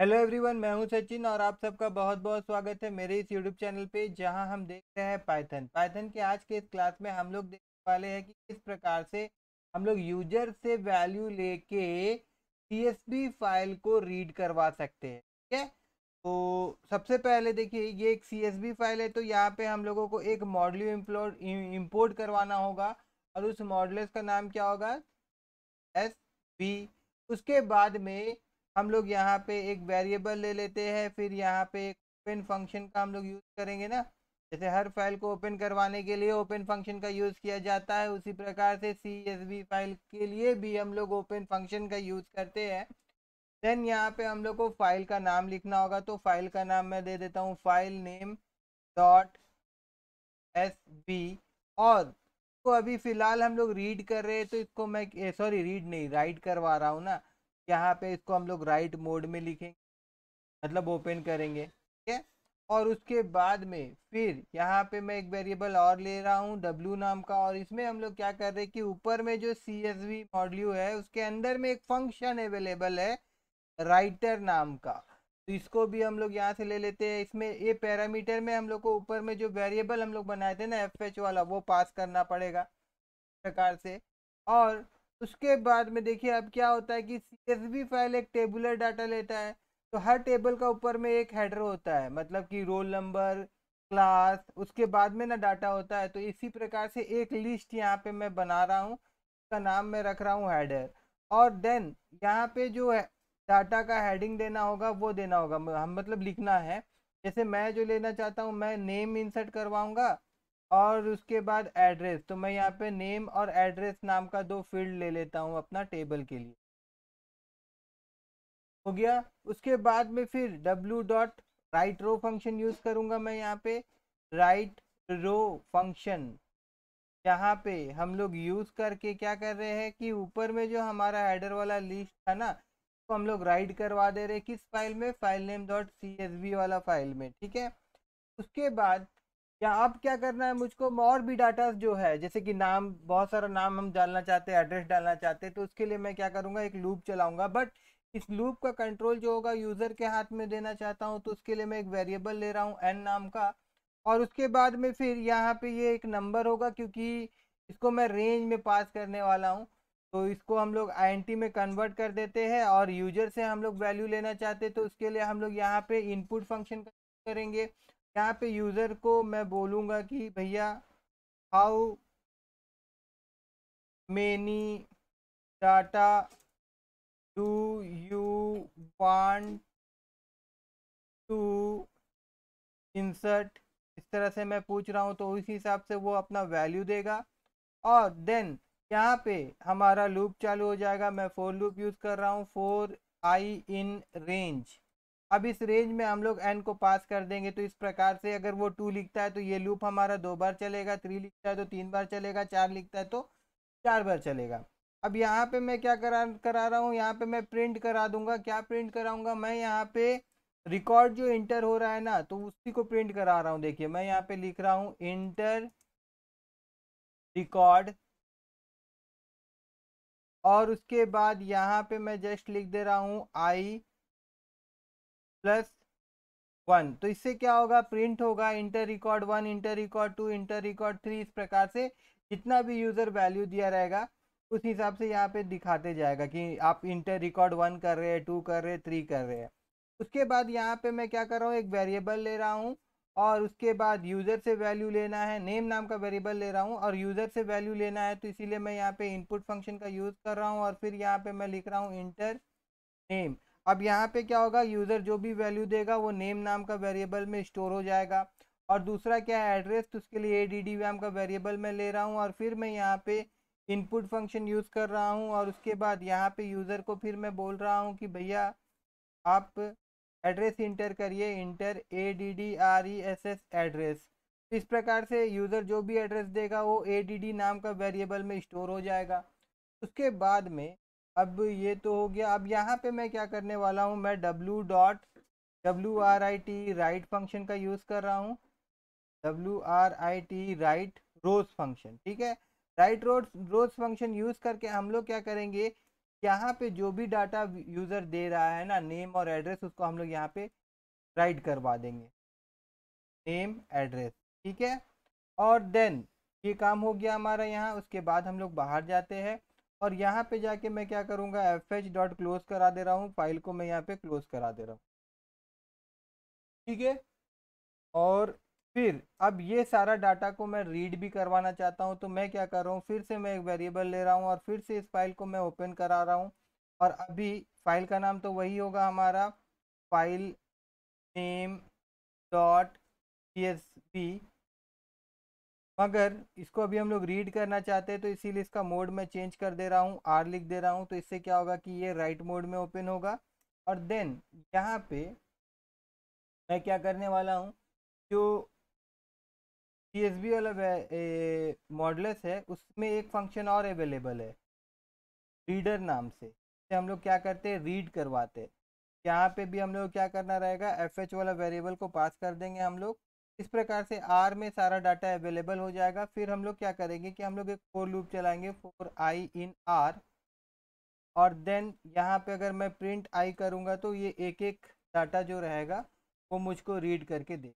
hello everyone मैं हूं सचिन और आप सबका बहुत बहुत स्वागत है मेरे इस यूट्यूब चैनल पे जहां हम देख रहे हैं पाइथन पाइथन के आज के इस क्लास में हम लोग देखने वाले हैं कि किस प्रकार से हम लोग यूजर से वैल्यू लेके सी फाइल को रीड करवा सकते हैं ठीक है तो सबसे पहले देखिए ये एक सी फाइल है तो यहाँ पर हम लोगों को एक मॉडल इम्पोर्ट करवाना होगा और उस मॉडल का नाम क्या होगा एस उसके बाद में हम लोग यहाँ पे एक वेरिएबल ले लेते हैं फिर यहाँ पे एक ओपन फंक्शन का हम लोग यूज़ करेंगे ना जैसे हर फाइल को ओपन करवाने के लिए ओपन फंक्शन का यूज़ किया जाता है उसी प्रकार से सी फाइल के लिए भी हम लोग ओपन फंक्शन का यूज़ करते हैं देन यहाँ पे हम लोग को फाइल का नाम लिखना होगा तो फाइल का नाम मैं दे देता हूँ file name dot S B और तो अभी फ़िलहाल हम लोग रीड कर रहे हैं तो इसको मैं सॉरी रीड नहीं राइट करवा रहा हूँ ना यहाँ पे इसको हम लोग राइट मोड में लिखेंगे मतलब ओपन करेंगे ठीक है और उसके बाद में फिर यहाँ पे मैं एक वेरिएबल और ले रहा हूँ डब्ल्यू नाम का और इसमें हम लोग क्या कर रहे हैं कि ऊपर में जो सी एस वी मॉड्यू है उसके अंदर में एक फंक्शन अवेलेबल है राइटर नाम का तो इसको भी हम लोग यहाँ से ले लेते हैं इसमें ये पैरामीटर में हम लोग को ऊपर में जो वेरिएबल हम लोग बनाए थे ना एफ एच वाला वो पास करना पड़ेगा प्रकार से और उसके बाद में देखिए अब क्या होता है कि सी फाइल एक टेबुलर डाटा लेता है तो हर टेबल का ऊपर में एक हेडर होता है मतलब कि रोल नंबर क्लास उसके बाद में ना डाटा होता है तो इसी प्रकार से एक लिस्ट यहाँ पे मैं बना रहा हूँ उसका नाम मैं रख रहा हूँ हेडर और देन यहाँ पे जो है डाटा का हेडिंग देना होगा वो देना होगा हम मतलब लिखना है जैसे मैं जो लेना चाहता हूँ मैं नेम इंसर्ट करवाऊँगा और उसके बाद एड्रेस तो मैं यहाँ पे नेम और एड्रेस नाम का दो फील्ड ले लेता हूँ अपना टेबल के लिए हो गया उसके बाद में फिर W dot write row function use करूँगा मैं यहाँ पे राइट रो फंक्शन यहाँ पे हम लोग यूज़ करके क्या कर रहे हैं कि ऊपर में जो हमारा हेडर वाला लिस्ट था ना तो हम लोग राइट करवा दे रहे किस फाइल में file name dot C S B वाला फाइल में ठीक है उसके बाद या अब क्या करना है मुझको और भी डाटा जो है जैसे कि नाम बहुत सारा नाम हम डालना चाहते हैं एड्रेस डालना चाहते हैं तो उसके लिए मैं क्या करूँगा एक लूप चलाऊँगा बट इस लूप का कंट्रोल जो होगा यूज़र के हाथ में देना चाहता हूँ तो उसके लिए मैं एक वेरिएबल ले रहा हूँ एन नाम का और उसके बाद में फिर यहाँ पे ये एक नंबर होगा क्योंकि इसको मैं रेंज में पास करने वाला हूँ तो इसको हम लोग आई में कन्वर्ट कर देते हैं और यूजर से हम लोग वैल्यू लेना चाहते हैं तो उसके लिए हम लोग यहाँ पे इनपुट फंक्शन करेंगे यहाँ पे यूज़र को मैं बोलूँगा कि भैया how many data do you want to insert इस तरह से मैं पूछ रहा हूँ तो उसी हिसाब से वो अपना वैल्यू देगा और देन यहाँ पे हमारा लूप चालू हो जाएगा मैं फोर लूप यूज़ कर रहा हूँ फोर आई इन रेंज अब इस रेंज में हम लोग एन को पास कर देंगे तो इस प्रकार से अगर वो टू लिखता है तो ये लूप हमारा दो बार चलेगा थ्री लिखता है तो तीन बार चलेगा चार लिखता है तो चार बार चलेगा अब यहाँ पे मैं क्या करा करा रहा हूँ यहाँ पे मैं प्रिंट करा दूंगा क्या प्रिंट कराऊंगा मैं यहाँ पे रिकॉर्ड जो इंटर हो रहा है ना तो उसी को प्रिंट करा रहा हूँ देखिए मैं यहाँ पे लिख रहा हूँ इंटर रिकॉर्ड और उसके बाद यहाँ पे मैं जस्ट लिख दे रहा हूँ आई प्लस वन तो इससे क्या होगा प्रिंट होगा enter record one enter record two enter record three इस प्रकार से जितना भी यूज़र वैल्यू दिया रहेगा उस हिसाब से यहाँ पे दिखाते जाएगा कि आप इंटर रिकॉर्ड वन कर रहे हैं टू कर रहे हैं थ्री कर रहे हैं उसके बाद यहाँ पे मैं क्या कर रहा हूँ एक वेरिएबल ले रहा हूँ और उसके बाद यूज़र से वैल्यू लेना है नेम नाम का वेरिएबल ले रहा हूँ और यूज़र से वैल्यू लेना है तो इसीलिए मैं यहाँ पे इनपुट फंक्शन का यूज़ कर रहा हूँ और फिर यहाँ पे मैं लिख रहा हूँ इंटर नेम अब यहाँ पे क्या होगा यूज़र जो भी वैल्यू देगा वो नेम नाम का वेरिएबल में स्टोर हो जाएगा और दूसरा क्या है एड्रेस तो उसके लिए ए डी डी वैम का वेरिएबल मैं ले रहा हूँ और फिर मैं यहाँ पे इनपुट फंक्शन यूज़ कर रहा हूँ और उसके बाद यहाँ पे यूज़र को फिर मैं बोल रहा हूँ कि भैया आप एड्रेस इंटर करिए enter A D D R E S S address इस प्रकार से यूज़र जो भी एड्रेस देगा वो ए डी डी नाम का वेरिएबल में स्टोर हो जाएगा उसके बाद में अब ये तो हो गया अब यहाँ पे मैं क्या करने वाला हूँ मैं W dot W R I T write function का यूज़ कर रहा हूँ W R I T write rows function ठीक है write road rows function use करके हम लोग क्या करेंगे यहाँ पे जो भी डाटा यूज़र दे रहा है ना नेम और एड्रेस उसको हम लोग यहाँ पे राइट करवा देंगे नेम एड्रेस ठीक है और देन ये काम हो गया हमारा यहाँ उसके बाद हम लोग बाहर जाते हैं और यहाँ पे जाके मैं क्या करूँगा एफ एच डॉट क्लोज करा दे रहा हूँ फाइल को मैं यहाँ पे क्लोज करा दे रहा हूँ ठीक है और फिर अब ये सारा डाटा को मैं रीड भी करवाना चाहता हूँ तो मैं क्या कर रहा हूँ फिर से मैं एक वेरिएबल ले रहा हूँ और फिर से इस फाइल को मैं ओपन करा रहा हूँ और अभी फाइल का नाम तो वही होगा हमारा file name dot P B अगर इसको अभी हम लोग रीड करना चाहते हैं तो इसीलिए इसका मोड मैं चेंज कर दे रहा हूँ आर लिख दे रहा हूँ तो इससे क्या होगा कि ये राइट मोड में ओपन होगा और देन यहाँ पे मैं क्या करने वाला हूँ जो सी एस बी वाला मॉडलेस है उसमें एक फंक्शन और अवेलेबल है रीडर नाम से तो हम लोग क्या करते हैं रीड करवाते हैं यहाँ पे भी हम लोग क्या करना रहेगा एफ एच वाला वेरिएबल को पास कर देंगे हम लोग इस प्रकार से आर में सारा डाटा अवेलेबल हो जाएगा फिर हम लोग क्या करेंगे कि हम लोग एक फोर लूप चलाएंगे फोर आई इन आर और देन यहाँ पे अगर मैं प्रिंट आई करूँगा तो ये एक एक डाटा जो रहेगा वो मुझको रीड करके दे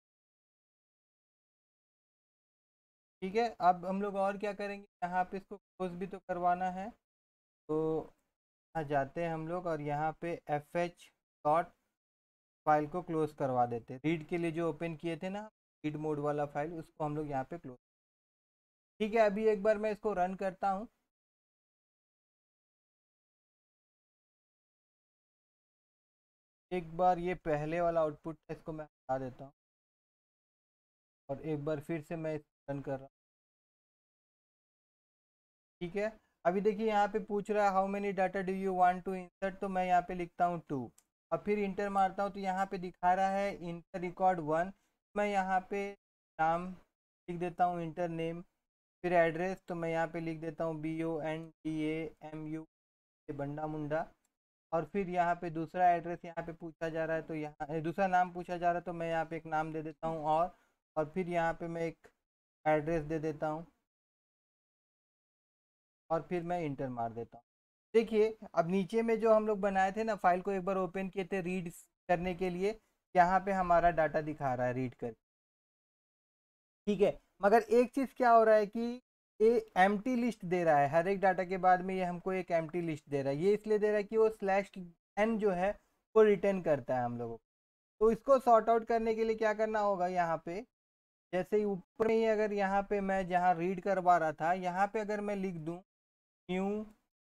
ठीक है अब हम लोग और क्या करेंगे यहाँ पे इसको क्लोज भी तो करवाना है तो यहाँ जाते हैं हम लोग और यहाँ पे एफ एच डॉट फाइल को क्लोज करवा देते रीड के लिए जो ओपन किए थे ना रीड मोड वाला फाइल उसको हम लोग यहाँ पे क्लोज ठीक है अभी एक बार मैं इसको रन करता हूँ एक बार ये पहले वाला आउटपुट है इसको मैं हटा देता हूँ और एक बार फिर से मैं रन कर रहा हूँ ठीक है अभी देखिए यहाँ पे पूछ रहा है how many data do you want to insert तो मैं यहाँ पे लिखता हूँ टू और फिर इंटर मारता हूँ तो यहाँ पे दिखा रहा है इंटर रिकॉर्ड वन मैं यहाँ पे नाम लिख देता हूँ इंटर नेम फिर एड्रेस तो मैं यहाँ पे लिख देता हूँ B O N D A M U बंडा मुंडा और फिर यहाँ पे दूसरा एड्रेस यहाँ पे पूछा जा रहा है तो यहाँ दूसरा नाम पूछा जा रहा है तो मैं यहाँ पे एक नाम दे देता हूँ और और फिर यहाँ पे मैं एक एड्रेस दे देता हूँ और फिर मैं इंटर मार देता हूँ देखिए अब नीचे में जो हम लोग बनाए थे ना फाइल को एक बार ओपन किए थे रीड करने के लिए यहाँ पे हमारा डाटा दिखा रहा है रीड कर ठीक है मगर एक चीज़ क्या हो रहा है कि ये एम लिस्ट दे रहा है हर एक डाटा के बाद में ये हमको एक एम लिस्ट दे रहा है ये इसलिए दे रहा है कि वो स्लैश एन जो है वो रिटर्न करता है हम लोगों को तो इसको सॉर्ट आउट करने के लिए क्या करना होगा यहाँ पे जैसे ऊपर ही अगर यहाँ पे मैं जहाँ रीड करवा रहा था यहाँ पे अगर मैं लिख दूँ न्यू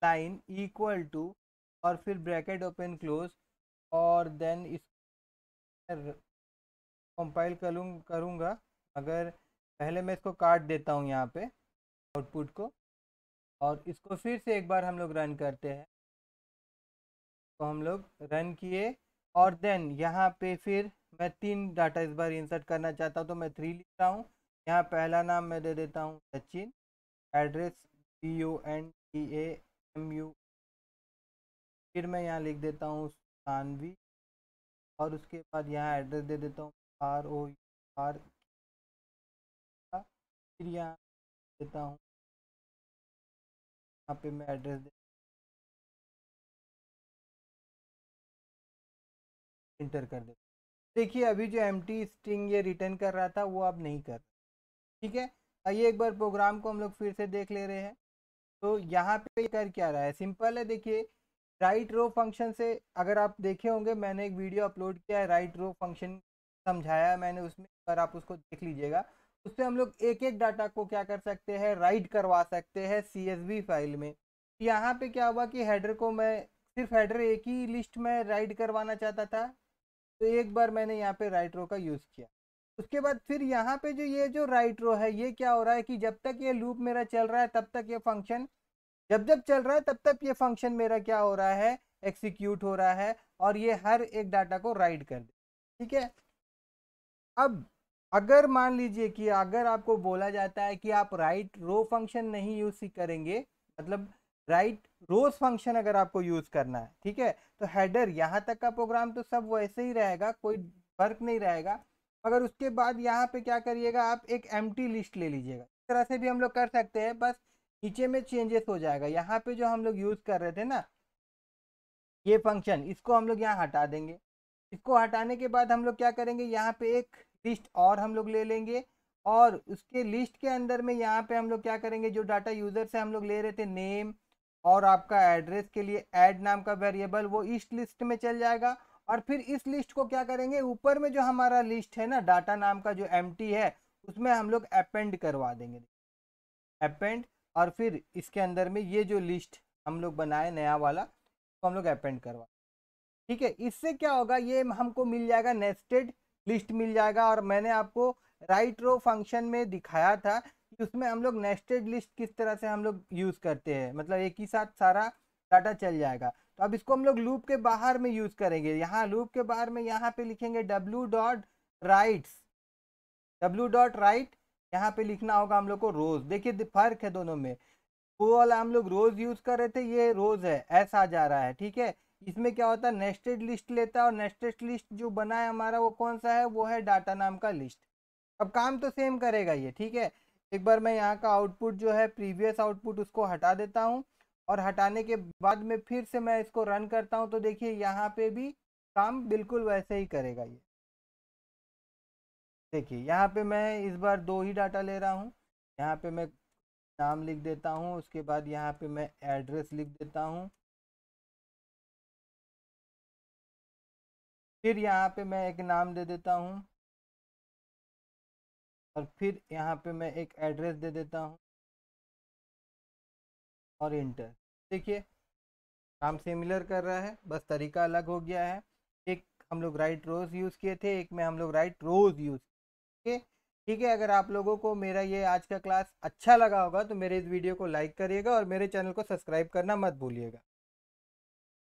लाइन इक्वल टू और फिर ब्रैकेट ओपन क्लोज और देन इस कंपाइल करूँ करूँगा अगर पहले मैं इसको काट देता हूँ यहाँ पे आउटपुट को और इसको फिर से एक बार हम लोग रन करते हैं तो हम लोग रन किए और देन यहाँ पे फिर मैं तीन डाटा इस बार इंसर्ट करना चाहता हूँ तो मैं थ्री लिख रहा हूँ यहाँ पहला नाम मैं दे देता हूँ Sachin address B U N T M U फिर मैं यहाँ लिख देता हूँ सानवी और उसके बाद यहाँ एड्रेस दे देता हूँ आर ओ आर फिर यहाँ देता हूँ यहाँ पे मैं एड्रेस दे इंटर कर दे देखिए अभी जो एम टी स्ट्रिंग ये रिटर्न कर रहा था वो अब नहीं कर ठीक है आइए एक बार प्रोग्राम को हम लोग फिर से देख ले रहे हैं तो यहाँ पे कर क्या रहा है सिंपल है देखिए राइट रो फंक्शन से अगर आप देखे होंगे मैंने एक वीडियो अपलोड किया है राइट रो फंक्शन समझाया मैंने उसमें पर आप उसको देख लीजिएगा उससे हम लोग एक एक डाटा को क्या कर सकते हैं राइट करवा सकते हैं सी फाइल में यहाँ पे क्या हुआ कि हेडर को मैं सिर्फ हेडर एक ही लिस्ट में राइट करवाना चाहता था तो एक बार मैंने यहाँ पे राइट रो का यूज़ किया उसके बाद फिर यहाँ पे जो ये जो राइट रो है ये क्या हो रहा है कि जब तक ये लूप मेरा चल रहा है तब तक ये फंक्शन जब जब चल रहा है तब तक ये फंक्शन मेरा क्या हो रहा है एक्सिक्यूट हो रहा है और ये हर एक डाटा को राइड कर दे ठीक है अब अगर मान लीजिए कि अगर आपको बोला जाता है कि आप राइट रो फंक्शन नहीं यूज करेंगे मतलब राइट रोज फंक्शन अगर आपको यूज करना है ठीक है तो हेडर यहाँ तक का प्रोग्राम तो सब वैसे ही रहेगा कोई फर्क नहीं रहेगा मगर उसके बाद यहाँ पे क्या करिएगा आप एक एम लिस्ट ले लीजिएगा इस तरह से भी हम लोग कर सकते हैं बस नीचे में चेंजेस हो जाएगा यहाँ पे जो हम लोग यूज़ कर रहे थे ना ये फंक्शन इसको हम लोग यहाँ हटा देंगे इसको हटाने के बाद हम लोग क्या करेंगे यहाँ पे एक लिस्ट और हम लोग ले लेंगे और उसके लिस्ट के अंदर में यहाँ पे हम लोग क्या करेंगे जो डाटा यूज़र से हम लोग ले रहे थे नेम और आपका एड्रेस के लिए एड नाम का वेरिएबल वो इस लिस्ट में चल जाएगा और फिर इस लिस्ट को क्या करेंगे ऊपर में जो हमारा लिस्ट है ना डाटा नाम का जो एम है उसमें हम लोग अपेंड करवा देंगे अपेंड और फिर इसके अंदर में ये जो लिस्ट हम लोग बनाए नया वाला उसको हम लोग अपेंड करवा ठीक है इससे क्या होगा ये हमको मिल जाएगा नेस्टेड लिस्ट मिल जाएगा और मैंने आपको राइट रो फंक्शन में दिखाया था कि उसमें हम लोग नेस्टेड लिस्ट किस तरह से हम लोग यूज़ करते हैं मतलब एक ही साथ सारा डाटा चल जाएगा तो अब इसको हम लोग लूप के बाहर में यूज़ करेंगे यहाँ लूप के बाहर में यहाँ पे लिखेंगे W dot writes W dot write यहाँ पे लिखना होगा हम लोग को रोज देखिए फर्क है दोनों में वो वाला हम लोग रोज यूज कर रहे थे ये रोज है ऐसा आ जा रहा है ठीक है इसमें क्या होता है नेस्टेड लिस्ट लेता है और नेस्टेड लिस्ट जो बना है हमारा वो कौन सा है वो है डाटा नाम का लिस्ट अब काम तो सेम करेगा ये ठीक है एक बार मैं यहाँ का आउटपुट जो है प्रीवियस आउटपुट उसको हटा देता हूँ और हटाने के बाद में फिर से मैं इसको रन करता हूँ तो देखिए यहाँ पे भी काम बिल्कुल वैसे ही करेगा ये देखिए यहाँ पे मैं इस बार दो ही डाटा ले रहा हूँ यहाँ पे मैं नाम लिख देता हूँ उसके बाद यहाँ पे मैं एड्रेस लिख देता हूँ फिर यहाँ पे मैं एक नाम दे देता हूँ और फिर यहाँ पे मैं एक एड्रेस दे देता हूँ और इंटर देखिए काम सिमिलर कर रहा है बस तरीका अलग हो गया है एक हम लोग राइट रोज़ यूज़ किए थे एक में हम लोग राइट रोज़ यूज़ ठीक है अगर आप लोगों को मेरा ये आज का क्लास अच्छा लगा होगा तो मेरे इस वीडियो को लाइक करिएगा और मेरे चैनल को सब्सक्राइब करना मत भूलिएगा